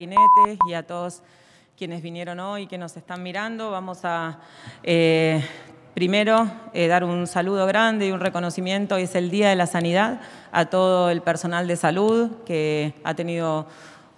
y a todos quienes vinieron hoy que nos están mirando. Vamos a eh, primero eh, dar un saludo grande y un reconocimiento. hoy Es el Día de la Sanidad a todo el personal de salud que ha tenido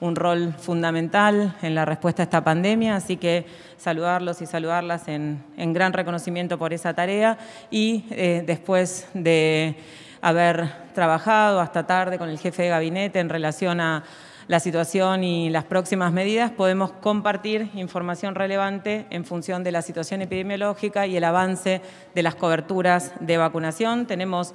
un rol fundamental en la respuesta a esta pandemia, así que saludarlos y saludarlas en, gran reconocimiento por esa tarea y eh, después de haber trabajado hasta tarde con el jefe de gabinete en relación a la situación y las próximas medidas, podemos compartir información relevante en función de la situación epidemiológica y el avance de las coberturas de vacunación. Tenemos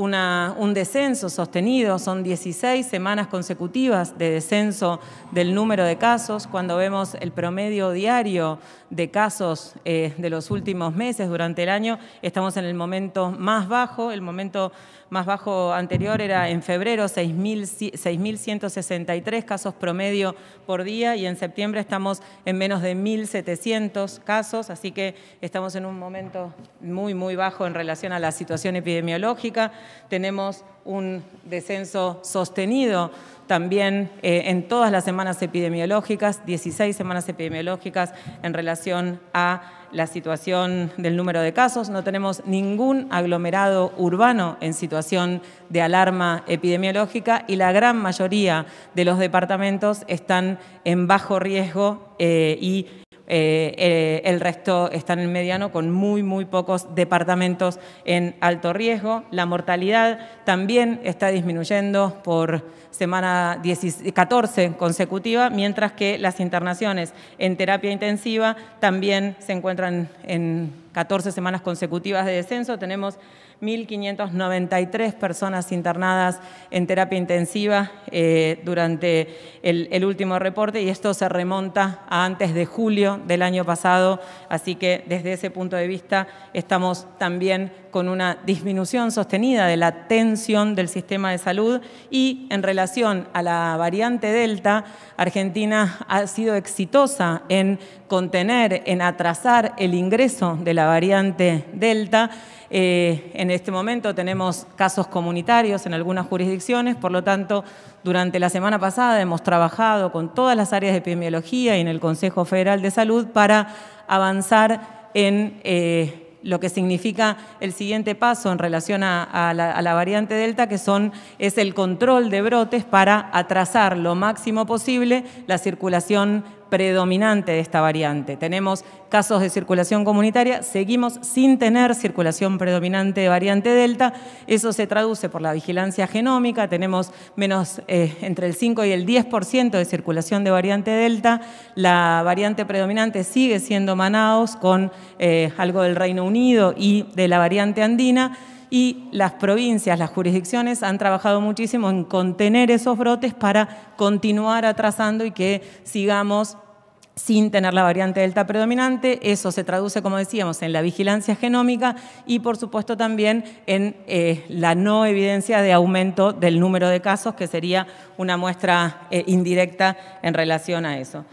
un descenso sostenido, son 16 semanas consecutivas de descenso del número de casos. Cuando vemos el promedio diario de casos eh, de los últimos meses durante el año, estamos en el momento más bajo. El momento más bajo anterior era en febrero, 6.163 casos promedio por día y en septiembre estamos en menos de 1.700 casos, así que estamos en un momento muy, muy bajo en relación a la situación epidemiológica tenemos un descenso sostenido también eh, en todas las semanas epidemiológicas, 16 semanas epidemiológicas en relación a la situación del número de casos. No tenemos ningún aglomerado urbano en situación de alarma epidemiológica y la gran mayoría de los departamentos están en bajo riesgo eh, y eh, eh, el resto están en mediano con muy, muy pocos departamentos en alto riesgo. La mortalidad también está disminuyendo por semana 14 consecutiva, mientras que las internaciones en terapia intensiva también se encuentran en 14 semanas consecutivas de descenso. Tenemos 1.593 personas internadas en terapia intensiva eh, durante el, el último reporte y esto se remonta a antes de julio del año pasado, así que desde ese punto de vista estamos también con una disminución sostenida de la tensión del sistema de salud y en relación a la variante Delta, Argentina ha sido exitosa en contener, en atrasar el ingreso de la variante Delta eh, en este momento tenemos casos comunitarios en algunas jurisdicciones, por lo tanto, durante la semana pasada hemos trabajado con todas las áreas de epidemiología y en el Consejo Federal de Salud para avanzar en... Eh, lo que significa el siguiente paso en relación a, la, a, la, variante Delta, que son, es el control de brotes para atrasar lo máximo posible la circulación predominante de esta variante. Tenemos casos de circulación comunitaria, seguimos sin tener circulación predominante de variante Delta, eso se traduce por la vigilancia genómica, tenemos menos eh, entre el 5 y el 10% de circulación de variante Delta, la variante predominante sigue siendo Manaus con eh, algo del Reino Unido y de la variante andina, y las provincias, las jurisdicciones han trabajado muchísimo en contener esos brotes para continuar atrasando y que sigamos sin tener la variante delta predominante. Eso se traduce, como decíamos, en la vigilancia genómica y, por supuesto, también en eh, la no evidencia de aumento del número de casos, que sería una muestra eh, indirecta en relación a eso.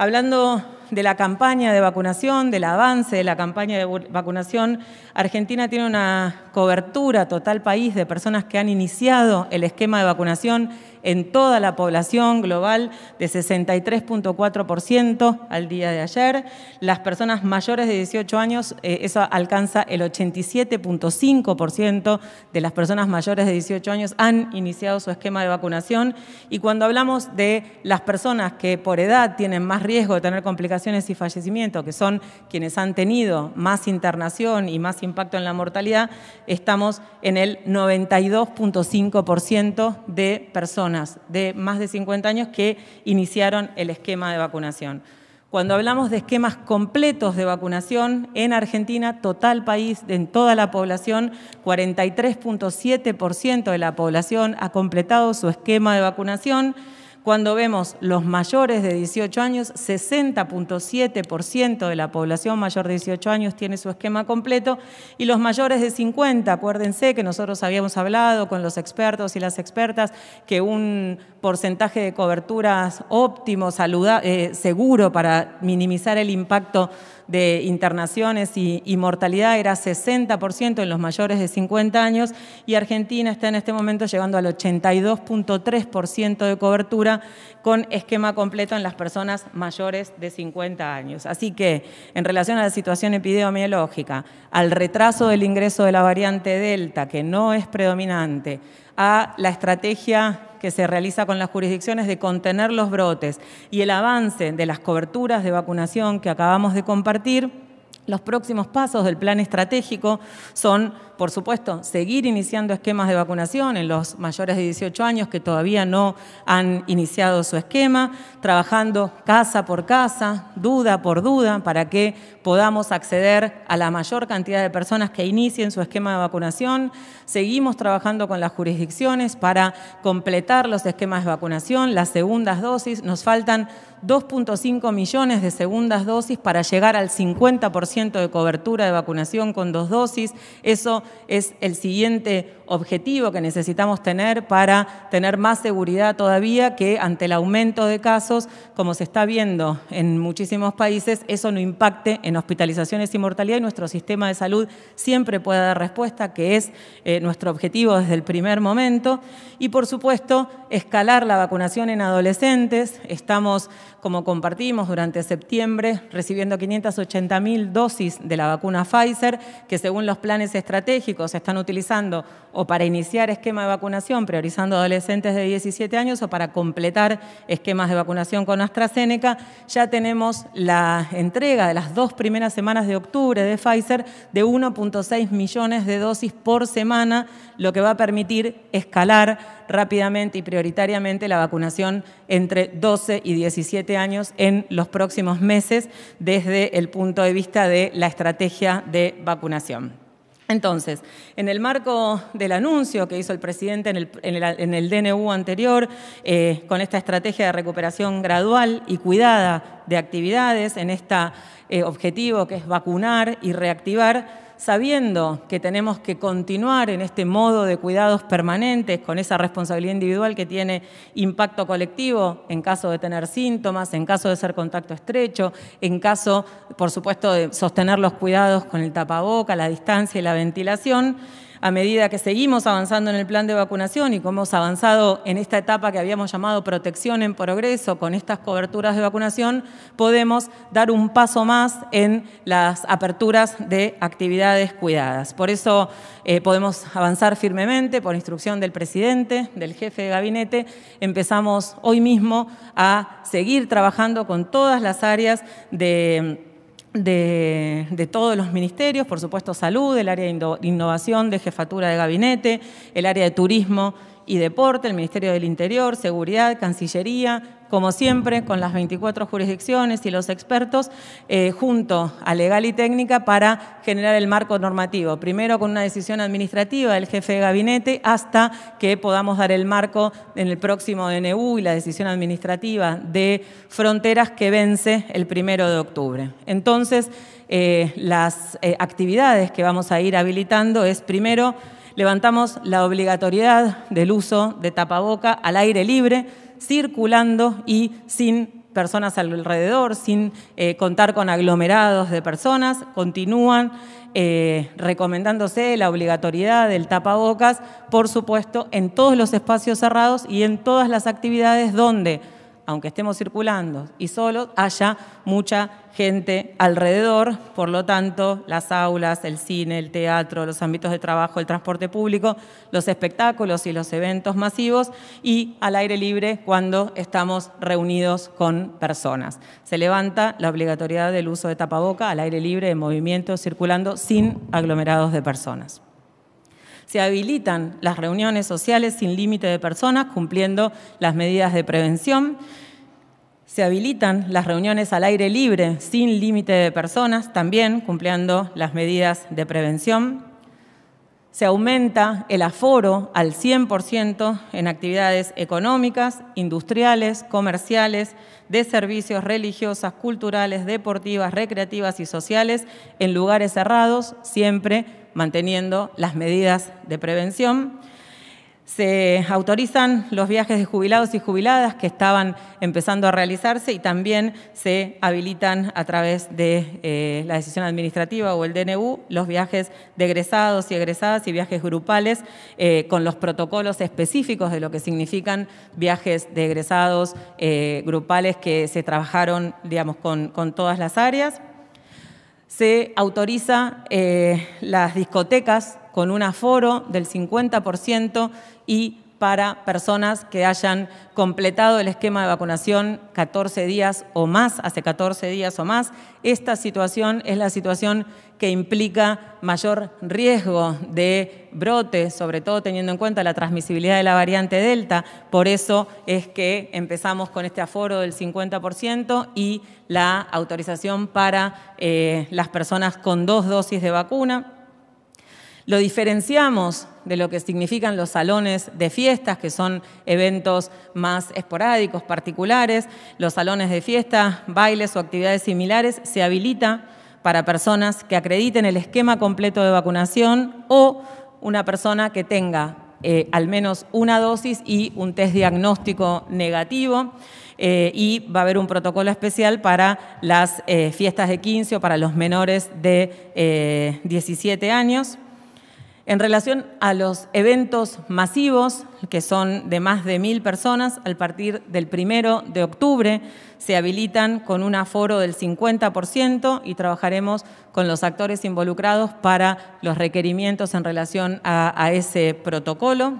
Hablando de la campaña de vacunación, del avance de la campaña de vacunación, Argentina tiene una cobertura total país de personas que han iniciado el esquema de vacunación en toda la población global de 63.4% al día de ayer. Las personas mayores de 18 años, eh, eso alcanza el 87.5% de las personas mayores de 18 años han iniciado su esquema de vacunación. Y cuando hablamos de las personas que por edad tienen más riesgo de tener complicaciones y fallecimiento, que son quienes han tenido más internación y más impacto en la mortalidad, estamos en el 92.5% de personas de más de 50 años que iniciaron el esquema de vacunación. Cuando hablamos de esquemas completos de vacunación, en Argentina, total país, en toda la población, 43.7% de la población ha completado su esquema de vacunación. Cuando vemos los mayores de 18 años, 60.7% de la población mayor de 18 años tiene su esquema completo y los mayores de 50, acuérdense que nosotros habíamos hablado con los expertos y las expertas que un porcentaje de coberturas óptimo, eh, seguro para minimizar el impacto de internaciones y, mortalidad era 60% en los mayores de 50 años y Argentina está en este momento llegando al 82.3% de cobertura con esquema completo en las personas mayores de 50 años. Así que, en relación a la situación epidemiológica, al retraso del ingreso de la variante Delta, que no es predominante, a la estrategia que se realiza con las jurisdicciones de contener los brotes y el avance de las coberturas de vacunación que acabamos de compartir, los próximos pasos del plan estratégico son por supuesto, seguir iniciando esquemas de vacunación en los mayores de 18 años que todavía no han iniciado su esquema, trabajando casa por casa, duda por duda, para que podamos acceder a la mayor cantidad de personas que inicien su esquema de vacunación. Seguimos trabajando con las jurisdicciones para completar los esquemas de vacunación, las segundas dosis. Nos faltan 2.5 millones de segundas dosis para llegar al 50% de cobertura de vacunación con dos dosis. Eso es el siguiente objetivo que necesitamos tener para tener más seguridad todavía que ante el aumento de casos, como se está viendo en muchísimos países, eso no impacte en hospitalizaciones y mortalidad y nuestro sistema de salud siempre pueda dar respuesta, que es eh, nuestro objetivo desde el primer momento. Y por supuesto, escalar la vacunación en adolescentes. Estamos, como compartimos durante septiembre, recibiendo 580.000 dosis de la vacuna Pfizer, que según los planes estratégicos están utilizando o para iniciar esquema de vacunación priorizando adolescentes de 17 años o para completar esquemas de vacunación con AstraZeneca, ya tenemos la entrega de las dos primeras semanas de octubre de Pfizer de 1.6 millones de dosis por semana, lo que va a permitir escalar rápidamente y prioritariamente la vacunación entre 12 y 17 años en los próximos meses desde el punto de vista de la estrategia de vacunación. Entonces, en el marco del anuncio que hizo el presidente en el, DNU anterior, eh, con esta estrategia de recuperación gradual y cuidada de actividades, en este objetivo que es vacunar y reactivar, sabiendo que tenemos que continuar en este modo de cuidados permanentes, con esa responsabilidad individual que tiene impacto colectivo en caso de tener síntomas, en caso de ser contacto estrecho, en caso, por supuesto, de sostener los cuidados con el tapaboca, la distancia y la ventilación a medida que seguimos avanzando en el plan de vacunación y como hemos avanzado en esta etapa que habíamos llamado protección en progreso con estas coberturas de vacunación, podemos dar un paso más en las aperturas de actividades cuidadas. Por eso eh, podemos avanzar firmemente por instrucción del presidente, del jefe de gabinete. Empezamos hoy mismo a seguir trabajando con todas las áreas de de, todos los ministerios, por supuesto salud, el área de innovación, de jefatura de gabinete, el área de turismo y Deporte, el Ministerio del Interior, Seguridad, Cancillería, como siempre, con las 24 jurisdicciones y los expertos, eh, junto a legal y técnica para generar el marco normativo. Primero con una decisión administrativa del jefe de gabinete hasta que podamos dar el marco en el próximo DNU y la decisión administrativa de fronteras que vence el primero de octubre. entonces, eh, las eh, actividades que vamos a ir habilitando es primero levantamos la obligatoriedad del uso de tapaboca al aire libre, circulando y sin personas alrededor, sin eh, contar con aglomerados de personas, continúan eh, recomendándose la obligatoriedad del tapabocas, por supuesto, en todos los espacios cerrados y en todas las actividades donde aunque estemos circulando y solos, haya mucha gente alrededor. Por lo tanto, las aulas, el cine, el teatro, los ámbitos de trabajo, el transporte público, los espectáculos y los eventos masivos y al aire libre cuando estamos reunidos con personas. Se levanta la obligatoriedad del uso de tapaboca al aire libre, en movimiento, circulando, sin aglomerados de personas se habilitan las reuniones sociales sin límite de personas, cumpliendo las medidas de prevención. Se habilitan las reuniones al aire libre sin límite de personas, también cumpliendo las medidas de prevención. Se aumenta el aforo al 100% en actividades económicas, industriales, comerciales, de servicios religiosas, culturales, deportivas, recreativas y sociales en lugares cerrados, siempre manteniendo las medidas de prevención. Se autorizan los viajes de jubilados y jubiladas que estaban empezando a realizarse y también se habilitan a través de eh, la decisión administrativa o el DNU los viajes de egresados y egresadas y viajes grupales eh, con los protocolos específicos de lo que significan viajes de egresados eh, grupales que se trabajaron digamos, con todas las áreas se autoriza eh, las discotecas con un aforo del 50% y para personas que hayan completado el esquema de vacunación 14 días o más, hace 14 días o más. Esta situación es la situación que implica mayor riesgo de brote, sobre todo teniendo en cuenta la transmisibilidad de la variante Delta. Por eso es que empezamos con este aforo del 50% y la autorización para eh, las personas con dos dosis de vacuna. Lo diferenciamos de lo que significan los salones de fiestas, que son eventos más esporádicos, particulares. Los salones de fiestas, bailes o actividades similares se habilita para personas que acrediten el esquema completo de vacunación o una persona que tenga eh, al menos una dosis y un test diagnóstico negativo. Eh, y va a haber un protocolo especial para las eh, fiestas de 15 o para los menores de 17 años. En relación a los eventos masivos, que son de más de mil personas, al partir del primero de octubre se habilitan con un aforo del 50% y trabajaremos con los actores involucrados para los requerimientos en relación a, ese protocolo.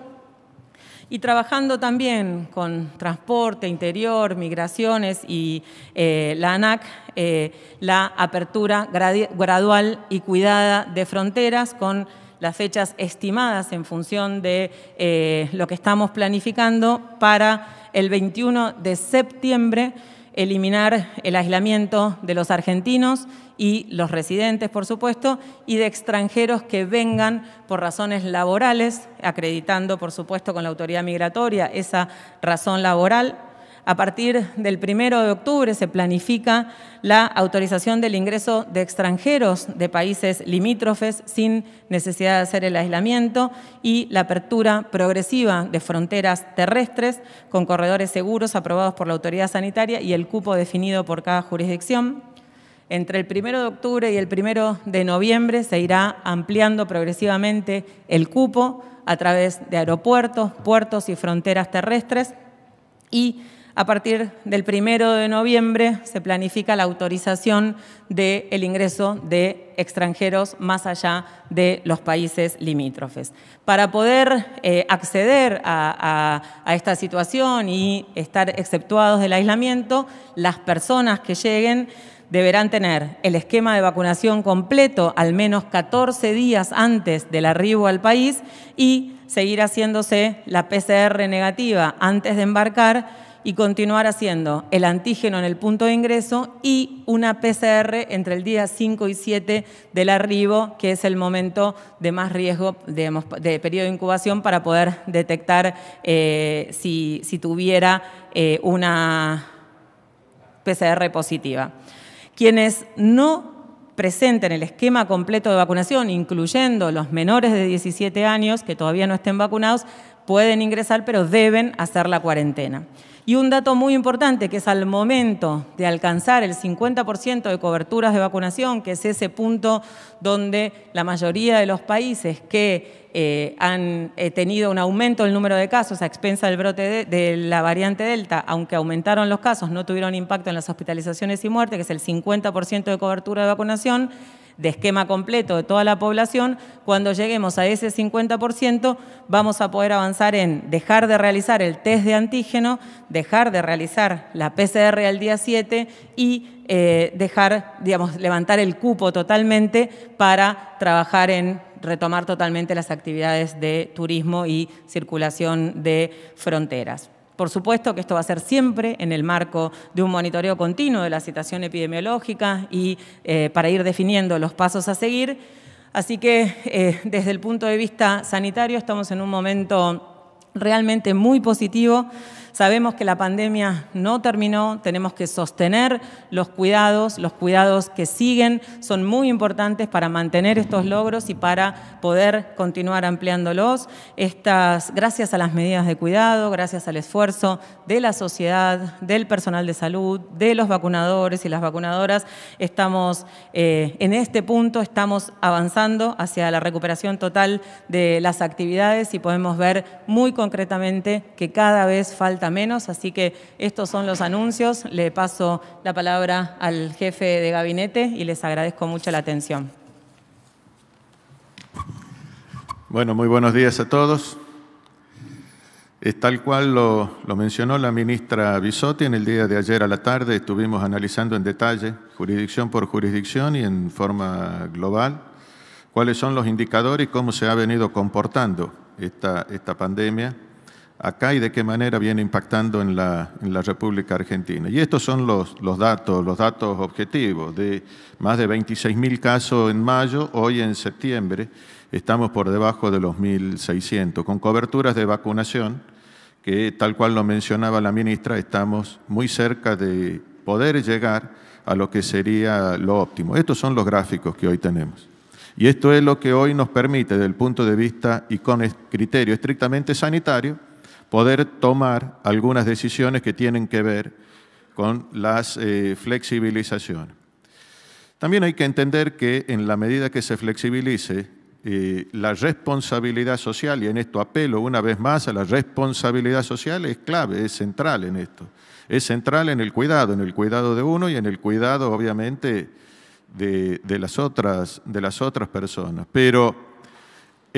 Y trabajando también con transporte, interior, migraciones y eh, la ANAC, eh, la apertura gradual y cuidada de fronteras con las fechas estimadas en función de eh, lo que estamos planificando para el 21 de septiembre eliminar el aislamiento de los argentinos y los residentes, por supuesto, y de extranjeros que vengan por razones laborales, acreditando, por supuesto, con la autoridad migratoria esa razón laboral a partir del 1 de octubre se planifica la autorización del ingreso de extranjeros de países limítrofes sin necesidad de hacer el aislamiento y la apertura progresiva de fronteras terrestres con corredores seguros aprobados por la autoridad sanitaria y el cupo definido por cada jurisdicción. Entre el 1 de octubre y el 1 de noviembre se irá ampliando progresivamente el cupo a través de aeropuertos, puertos y fronteras terrestres y a partir del 1 de noviembre se planifica la autorización del el ingreso de extranjeros más allá de los países limítrofes. Para poder eh, acceder a, a esta situación y estar exceptuados del aislamiento, las personas que lleguen deberán tener el esquema de vacunación completo al menos 14 días antes del arribo al país y seguir haciéndose la PCR negativa antes de embarcar y continuar haciendo el antígeno en el punto de ingreso y una PCR entre el día 5 y 7 del arribo, que es el momento de más riesgo, de periodo de incubación para poder detectar eh, si, tuviera eh, una PCR positiva. Quienes no presenten el esquema completo de vacunación, incluyendo los menores de 17 años que todavía no estén vacunados, pueden ingresar, pero deben hacer la cuarentena. Y un dato muy importante, que es al momento de alcanzar el 50% de coberturas de vacunación, que es ese punto donde la mayoría de los países que eh, han eh, tenido un aumento del número de casos a expensa del brote de, la variante Delta, aunque aumentaron los casos, no tuvieron impacto en las hospitalizaciones y muertes, que es el 50% de cobertura de vacunación, de esquema completo de toda la población, cuando lleguemos a ese 50% vamos a poder avanzar en dejar de realizar el test de antígeno, dejar de realizar la PCR al día 7 y eh, dejar, digamos, levantar el cupo totalmente para trabajar en retomar totalmente las actividades de turismo y circulación de fronteras. Por supuesto que esto va a ser siempre en el marco de un monitoreo continuo de la situación epidemiológica y eh, para ir definiendo los pasos a seguir. Así que eh, desde el punto de vista sanitario estamos en un momento realmente muy positivo Sabemos que la pandemia no terminó, tenemos que sostener los cuidados, los cuidados que siguen son muy importantes para mantener estos logros y para poder continuar ampliándolos. Estas, gracias a las medidas de cuidado, gracias al esfuerzo de la sociedad, del personal de salud, de los vacunadores y las vacunadoras, estamos eh, en este punto, estamos avanzando hacia la recuperación total de las actividades y podemos ver muy concretamente que cada vez falta menos, así que estos son los anuncios. Le paso la palabra al jefe de gabinete y les agradezco mucho la atención. Bueno, muy buenos días a todos. Es tal cual lo, mencionó la ministra Bisotti en el día de ayer a la tarde, estuvimos analizando en detalle, jurisdicción por jurisdicción y en forma global, cuáles son los indicadores y cómo se ha venido comportando esta, esta pandemia acá y de qué manera viene impactando en la, en la República Argentina. Y estos son los, los, datos, los datos objetivos, de más de 26.000 casos en mayo, hoy en septiembre estamos por debajo de los 1.600, con coberturas de vacunación, que tal cual lo mencionaba la ministra, estamos muy cerca de poder llegar a lo que sería lo óptimo. Estos son los gráficos que hoy tenemos. Y esto es lo que hoy nos permite, desde el punto de vista y con criterio estrictamente sanitario, poder tomar algunas decisiones que tienen que ver con las eh, flexibilización. También hay que entender que en la medida que se flexibilice, eh, la responsabilidad social, y en esto apelo una vez más a la responsabilidad social, es clave, es central en esto. Es central en el cuidado, en el cuidado de uno y en el cuidado, obviamente, de, las, otras, de las otras personas. Pero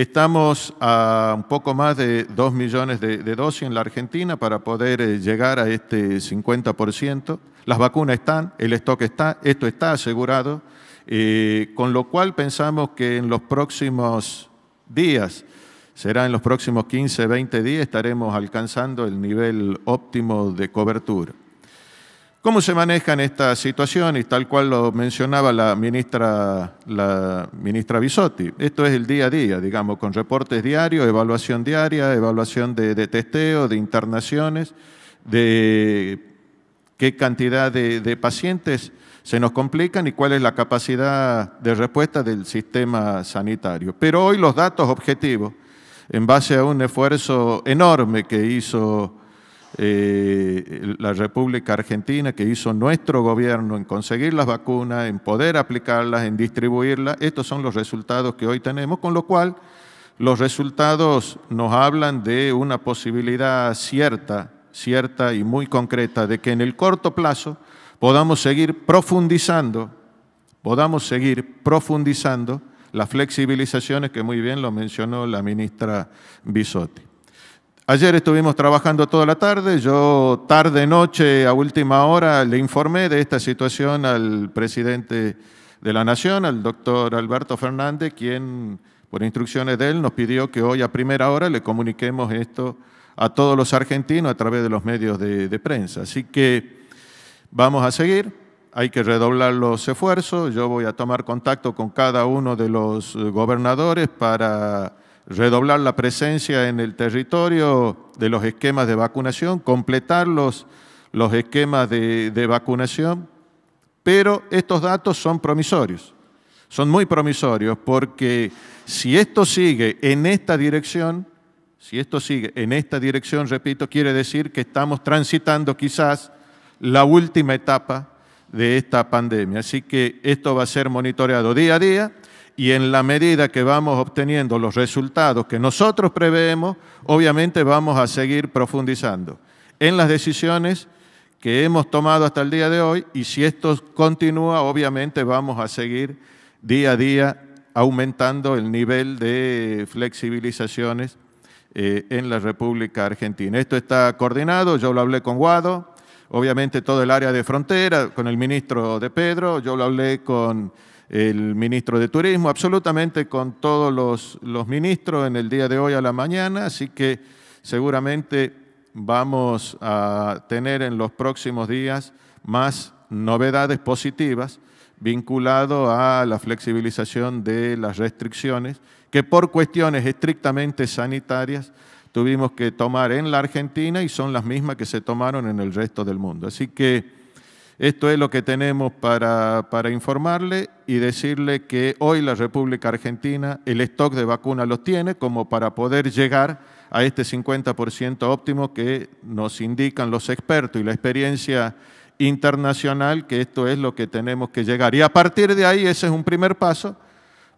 Estamos a un poco más de 2 millones de, dosis en la Argentina para poder eh, llegar a este 50%. Las vacunas están, el stock está, esto está asegurado, eh, con lo cual pensamos que en los próximos días, será en los próximos 15, 20 días, estaremos alcanzando el nivel óptimo de cobertura. ¿Cómo se manejan estas situaciones? Tal cual lo mencionaba la ministra, la ministra Bisotti. Esto es el día a día, digamos, con reportes diarios, evaluación diaria, evaluación de, testeo, de internaciones, de qué cantidad de, de, pacientes se nos complican y cuál es la capacidad de respuesta del sistema sanitario. Pero hoy los datos objetivos, en base a un esfuerzo enorme que hizo eh, la República Argentina, que hizo nuestro gobierno en conseguir las vacunas, en poder aplicarlas, en distribuirlas. Estos son los resultados que hoy tenemos, con lo cual los resultados nos hablan de una posibilidad cierta, cierta y muy concreta de que en el corto plazo podamos seguir profundizando, podamos seguir profundizando las flexibilizaciones que muy bien lo mencionó la ministra Bisotti. Ayer estuvimos trabajando toda la tarde, yo tarde noche a última hora le informé de esta situación al presidente de la Nación, al doctor Alberto Fernández, quien por instrucciones de él nos pidió que hoy a primera hora le comuniquemos esto a todos los argentinos a través de los medios de, prensa. Así que vamos a seguir, hay que redoblar los esfuerzos, yo voy a tomar contacto con cada uno de los gobernadores para redoblar la presencia en el territorio de los esquemas de vacunación, completar los, esquemas de, de vacunación, pero estos datos son promisorios, son muy promisorios porque si esto sigue en esta dirección, si esto sigue en esta dirección, repito, quiere decir que estamos transitando quizás la última etapa de esta pandemia. Así que esto va a ser monitoreado día a día y en la medida que vamos obteniendo los resultados que nosotros preveemos, obviamente vamos a seguir profundizando en las decisiones que hemos tomado hasta el día de hoy y si esto continúa, obviamente vamos a seguir día a día aumentando el nivel de flexibilizaciones eh, en la República Argentina. Esto está coordinado, yo lo hablé con Guado, obviamente todo el área de frontera, con el ministro de Pedro, yo lo hablé con el ministro de Turismo, absolutamente con todos los, ministros en el día de hoy a la mañana, así que seguramente vamos a tener en los próximos días más novedades positivas vinculado a la flexibilización de las restricciones que por cuestiones estrictamente sanitarias tuvimos que tomar en la Argentina y son las mismas que se tomaron en el resto del mundo. Así que esto es lo que tenemos para, para, informarle y decirle que hoy la República Argentina el stock de vacunas los tiene como para poder llegar a este 50% óptimo que nos indican los expertos y la experiencia internacional, que esto es lo que tenemos que llegar. Y a partir de ahí, ese es un primer paso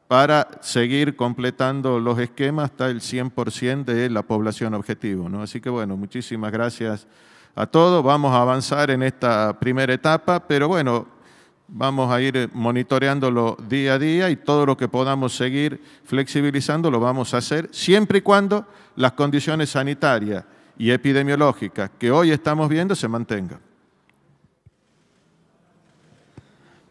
para seguir completando los esquemas hasta el 100% de la población objetivo. ¿no? Así que bueno, muchísimas gracias a todo. Vamos a avanzar en esta primera etapa, pero bueno, vamos a ir monitoreándolo día a día y todo lo que podamos seguir flexibilizando lo vamos a hacer, siempre y cuando las condiciones sanitarias y epidemiológicas que hoy estamos viendo se mantengan.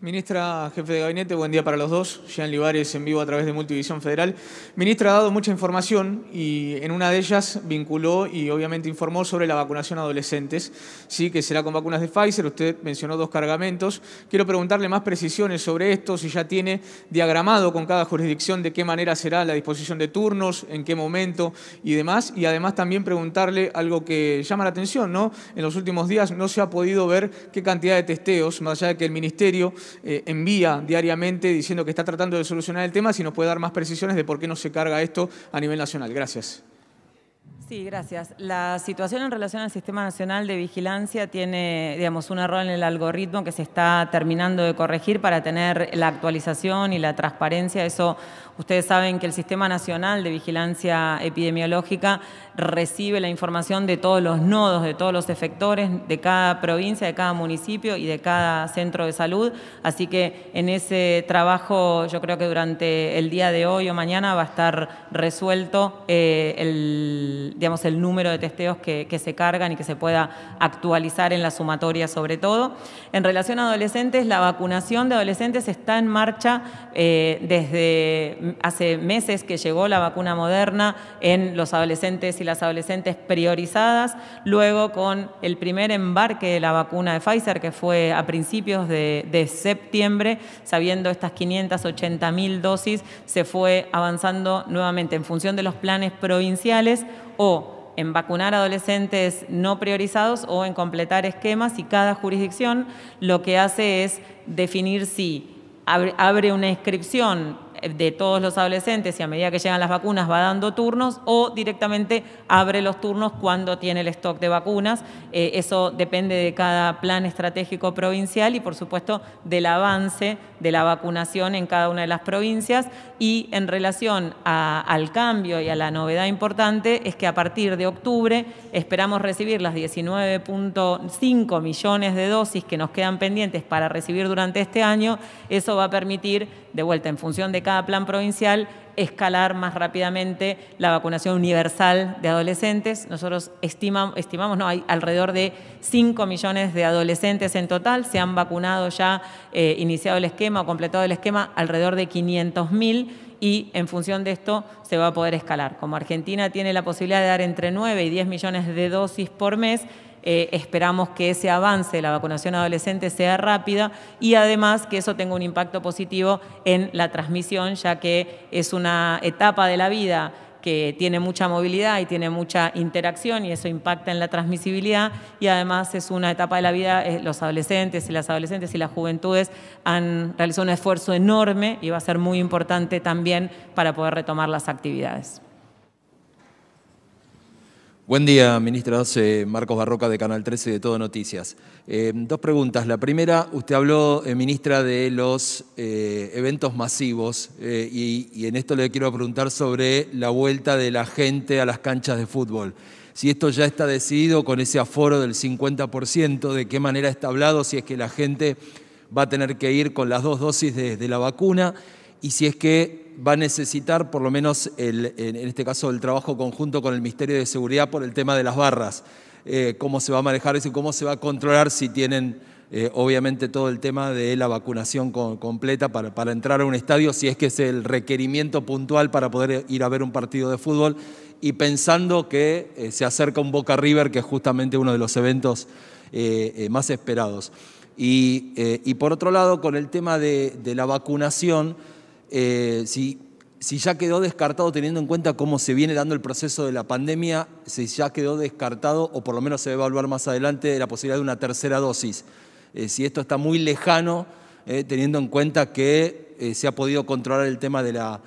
Ministra, jefe de gabinete, buen día para los dos. Jean Libares en vivo a través de Multivisión Federal. Ministra, ha dado mucha información y en una de ellas vinculó y obviamente informó sobre la vacunación a adolescentes, sí, que será con vacunas de Pfizer. Usted mencionó dos cargamentos. Quiero preguntarle más precisiones sobre esto, si ya tiene diagramado con cada jurisdicción de qué manera será la disposición de turnos, en qué momento y demás. Y además también preguntarle algo que llama la atención, ¿no? En los últimos días no se ha podido ver qué cantidad de testeos, más allá de que el Ministerio eh, envía diariamente diciendo que está tratando de solucionar el tema, si nos puede dar más precisiones de por qué no se carga esto a nivel nacional. Gracias. Sí, gracias. La situación en relación al Sistema Nacional de Vigilancia tiene, digamos, un error en el algoritmo que se está terminando de corregir para tener la actualización y la transparencia. Eso, ustedes saben que el Sistema Nacional de Vigilancia Epidemiológica recibe la información de todos los nodos, de todos los efectores, de cada provincia, de cada municipio y de cada centro de salud. Así que en ese trabajo, yo creo que durante el día de hoy o mañana va a estar resuelto eh, el el número de testeos que, se cargan y que se pueda actualizar en la sumatoria sobre todo. En relación a adolescentes, la vacunación de adolescentes está en marcha eh, desde hace meses que llegó la vacuna moderna en los adolescentes y las adolescentes priorizadas, luego con el primer embarque de la vacuna de Pfizer, que fue a principios de, de septiembre, sabiendo estas 580 mil dosis, se fue avanzando nuevamente en función de los planes provinciales o en vacunar adolescentes no priorizados o en completar esquemas y cada jurisdicción lo que hace es definir si abre una inscripción eh, de todos los adolescentes y a medida que llegan las vacunas va dando turnos o directamente abre los turnos cuando tiene el stock de vacunas. Eh, eso depende de cada plan estratégico provincial y por supuesto del avance de la vacunación en cada una de las provincias y en relación al cambio y a la novedad importante es que a partir de octubre esperamos recibir las 19.5 millones de dosis que nos quedan pendientes para recibir durante este año. Eso va a permitir de vuelta, en función de cada plan provincial, escalar más rápidamente la vacunación universal de adolescentes. Nosotros estimamos, estimamos no, hay alrededor de 5 millones de adolescentes en total, se han vacunado ya, eh, iniciado el esquema o completado el esquema, alrededor de 500 mil y en función de esto se va a poder escalar. Como Argentina tiene la posibilidad de dar entre 9 y 10 millones de dosis por mes, eh, esperamos que ese avance de la vacunación adolescente sea rápida y además que eso tenga un impacto positivo en la transmisión, ya que es una etapa de la vida que tiene mucha movilidad y tiene mucha interacción y eso impacta en la transmisibilidad y además es una etapa de la vida, eh, los adolescentes y las adolescentes y las juventudes han realizado un esfuerzo enorme y va a ser muy importante también para poder retomar las actividades. Buen día, ministra 12 Marcos Barroca de Canal 13 de Todo Noticias. Eh, dos preguntas. La primera, usted habló, eh, ministra, de los eh, eventos masivos y, en esto le quiero preguntar sobre la vuelta de la gente a las canchas de fútbol. Si esto ya está decidido con ese aforo del 50%, de qué manera está hablado, si es que la gente va a tener que ir con las dos dosis de la vacuna y si es que va a necesitar, por lo menos en este caso, el trabajo conjunto con el Ministerio de Seguridad por el tema de las barras, eh, cómo se va a manejar eso y cómo se va a controlar si tienen, eh, obviamente, todo el tema de la vacunación completa para, entrar a un estadio, si es que es el requerimiento puntual para poder ir a ver un partido de fútbol y pensando que eh, se acerca un Boca River, que es justamente uno de los eventos más esperados. Y, por otro lado, con el tema de la vacunación, eh, si, ya quedó descartado teniendo en cuenta cómo se viene dando el proceso de la pandemia, si ya quedó descartado o por lo menos se va a evaluar más adelante la posibilidad de una tercera dosis. Eh, si esto está muy lejano, eh, teniendo en cuenta que se ha podido controlar el tema de la,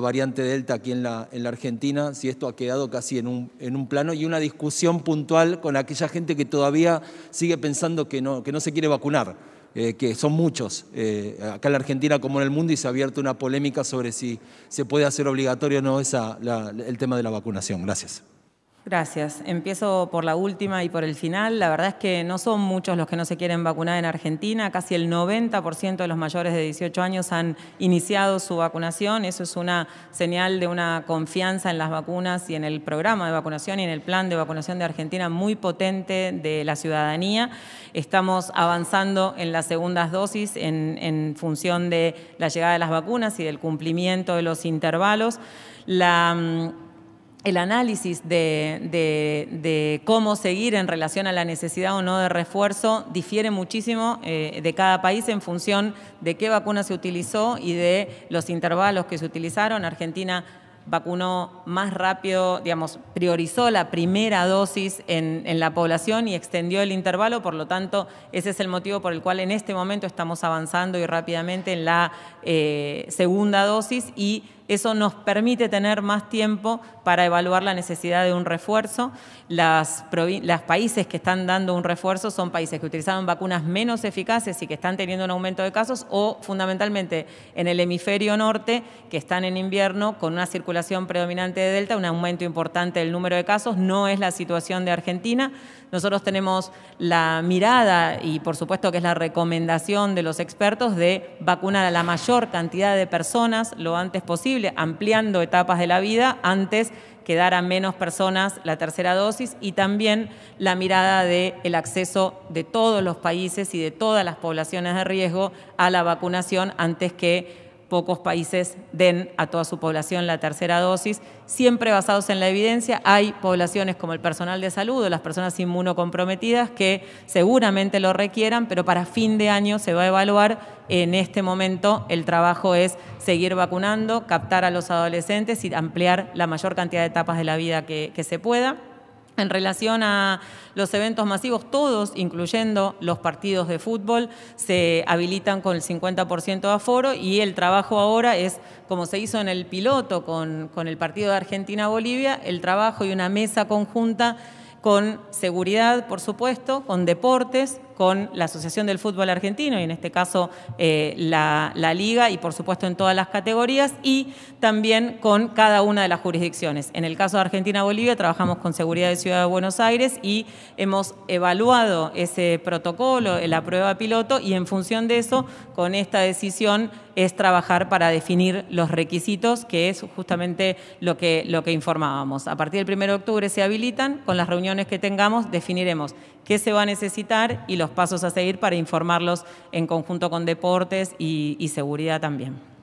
variante Delta aquí en la, Argentina, si esto ha quedado casi en un, plano y una discusión puntual con aquella gente que todavía sigue pensando que no se quiere vacunar. Eh, que son muchos, eh, acá en la Argentina como en el mundo, y se ha abierto una polémica sobre si se puede hacer obligatorio o no esa, el tema de la vacunación. Gracias. Gracias. Empiezo por la última y por el final. La verdad es que no son muchos los que no se quieren vacunar en Argentina. Casi el 90% de los mayores de 18 años han iniciado su vacunación. Eso es una señal de una confianza en las vacunas y en el programa de vacunación y en el plan de vacunación de Argentina muy potente de la ciudadanía. Estamos avanzando en las segundas dosis en, función de la llegada de las vacunas y del cumplimiento de los intervalos. La mm, el análisis de, cómo seguir en relación a la necesidad o no de refuerzo difiere muchísimo eh, de cada país en función de qué vacuna se utilizó y de los intervalos que se utilizaron. Argentina vacunó más rápido, digamos, priorizó la primera dosis en, la población y extendió el intervalo, por lo tanto, ese es el motivo por el cual en este momento estamos avanzando y rápidamente en la eh, segunda dosis y eso nos permite tener más tiempo para evaluar la necesidad de un refuerzo. Las, países que están dando un refuerzo son países que utilizaban vacunas menos eficaces y que están teniendo un aumento de casos o fundamentalmente en el hemisferio norte, que están en invierno con una circulación predominante de Delta, un aumento importante del número de casos. No es la situación de Argentina. Nosotros tenemos la mirada y por supuesto que es la recomendación de los expertos de vacunar a la mayor cantidad de personas lo antes posible ampliando etapas de la vida antes que dar a menos personas la tercera dosis y también la mirada del el acceso de todos los países y de todas las poblaciones de riesgo a la vacunación antes que pocos países den a toda su población la tercera dosis, siempre basados en la evidencia. Hay poblaciones como el personal de salud o las personas inmunocomprometidas que seguramente lo requieran, pero para fin de año se va a evaluar. En este momento el trabajo es seguir vacunando, captar a los adolescentes y ampliar la mayor cantidad de etapas de la vida que, se pueda. En relación a los eventos masivos, todos, incluyendo los partidos de fútbol, se habilitan con el 50% de aforo y el trabajo ahora es, como se hizo en el piloto con, con el partido de Argentina-Bolivia, el trabajo y una mesa conjunta con seguridad, por supuesto, con deportes, con la Asociación del Fútbol Argentino y en este caso eh, la, Liga y por supuesto en todas las categorías y también con cada una de las jurisdicciones. En el caso de Argentina-Bolivia trabajamos con Seguridad de Ciudad de Buenos Aires y hemos evaluado ese protocolo, la prueba piloto y en función de eso con esta decisión es trabajar para definir los requisitos que es justamente lo que, lo que informábamos. A partir del 1 de octubre se habilitan, con las reuniones que tengamos definiremos qué se va a necesitar y los pasos a seguir para informarlos en conjunto con deportes y, y seguridad también.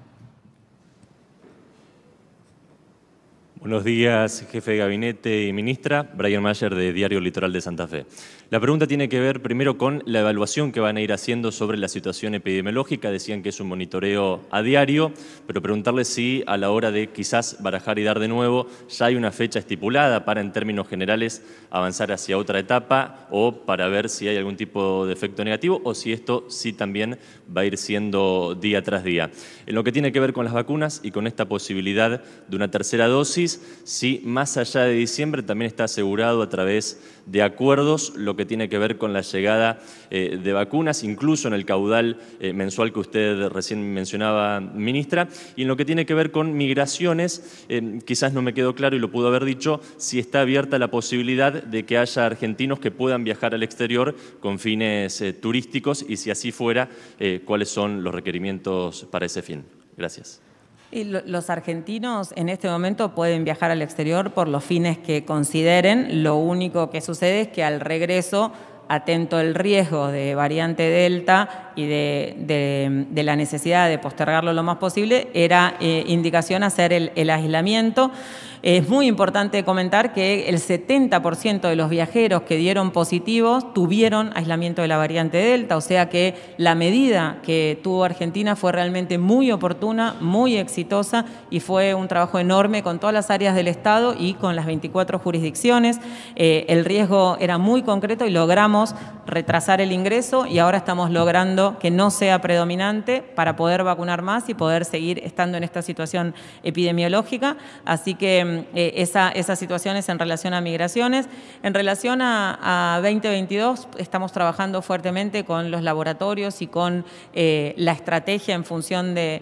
Buenos días, jefe de gabinete y ministra. Brian Mayer, de Diario Litoral de Santa Fe. La pregunta tiene que ver primero con la evaluación que van a ir haciendo sobre la situación epidemiológica. Decían que es un monitoreo a diario, pero preguntarle si a la hora de quizás barajar y dar de nuevo, ya hay una fecha estipulada para, en términos generales, avanzar hacia otra etapa o para ver si hay algún tipo de efecto negativo o si esto sí también va a ir siendo día tras día. En lo que tiene que ver con las vacunas y con esta posibilidad de una tercera dosis, si más allá de diciembre también está asegurado a través de acuerdos lo que tiene que ver con la llegada eh, de vacunas, incluso en el caudal eh, mensual que usted recién mencionaba, ministra, y en lo que tiene que ver con migraciones, eh, quizás no me quedó claro y lo pudo haber dicho, si está abierta la posibilidad de que haya argentinos que puedan viajar al exterior con fines turísticos y si así fuera, cuáles son los requerimientos para ese fin. Gracias los argentinos en este momento pueden viajar al exterior por los fines que consideren. Lo único que sucede es que al regreso, atento el riesgo de variante Delta y de, la necesidad de postergarlo lo más posible, era eh, indicación hacer el, aislamiento. Es muy importante comentar que el 70% de los viajeros que dieron positivos tuvieron aislamiento de la variante Delta, o sea que la medida que tuvo Argentina fue realmente muy oportuna, muy exitosa y fue un trabajo enorme con todas las áreas del Estado y con las 24 jurisdicciones. Eh, el riesgo era muy concreto y logramos retrasar el ingreso y ahora estamos logrando que no sea predominante para poder vacunar más y poder seguir estando en esta situación epidemiológica. Así que mm, eh, esas situaciones en relación a migraciones. En relación a, 2022, estamos trabajando fuertemente con los laboratorios y con eh, la estrategia en función de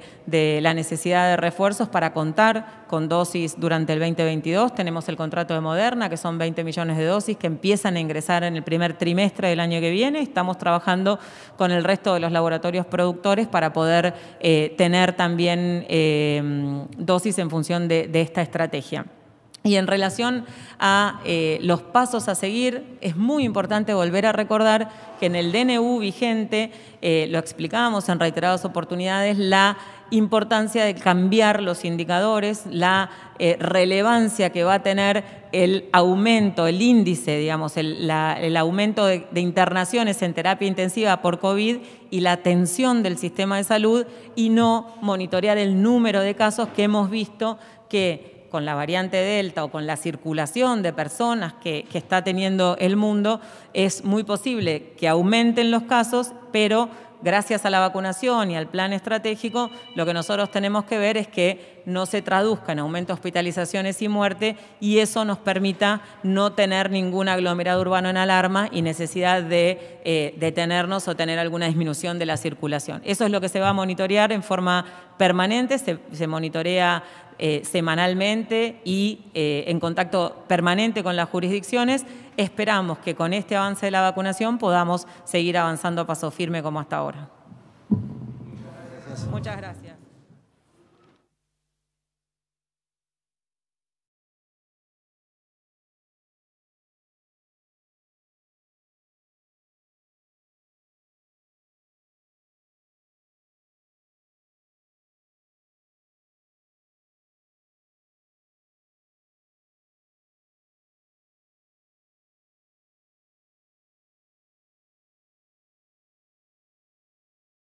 la necesidad de refuerzos para contar con dosis durante el 2022. Tenemos el contrato de Moderna, que son 20 millones de dosis que empiezan a ingresar en el primer trimestre del año que viene. Estamos trabajando con el resto de los laboratorios productores para poder eh, tener también eh, dosis en función de, esta estrategia. Y en relación a eh, los pasos a seguir, es muy importante volver a recordar que en el DNU vigente, lo explicábamos en reiteradas oportunidades, la importancia de cambiar los indicadores, la eh, relevancia que va a tener el aumento, el índice, digamos, el, aumento de, internaciones en terapia intensiva por COVID y la atención del sistema de salud y no monitorear el número de casos que hemos visto que con la variante Delta o con la circulación de personas que está teniendo el mundo, es muy posible que aumenten los casos, pero gracias a la vacunación y al plan estratégico, lo que nosotros tenemos que ver es que no se traduzca en aumento de hospitalizaciones y muerte y eso nos permita no tener ningún aglomerado urbano en alarma y necesidad de eh, detenernos o tener alguna disminución de la circulación. Eso es lo que se va a monitorear en forma permanente, se monitorea eh, semanalmente y eh, en contacto permanente con las jurisdicciones. Esperamos que con este avance de la vacunación podamos seguir avanzando a paso firme como hasta ahora. Muchas gracias.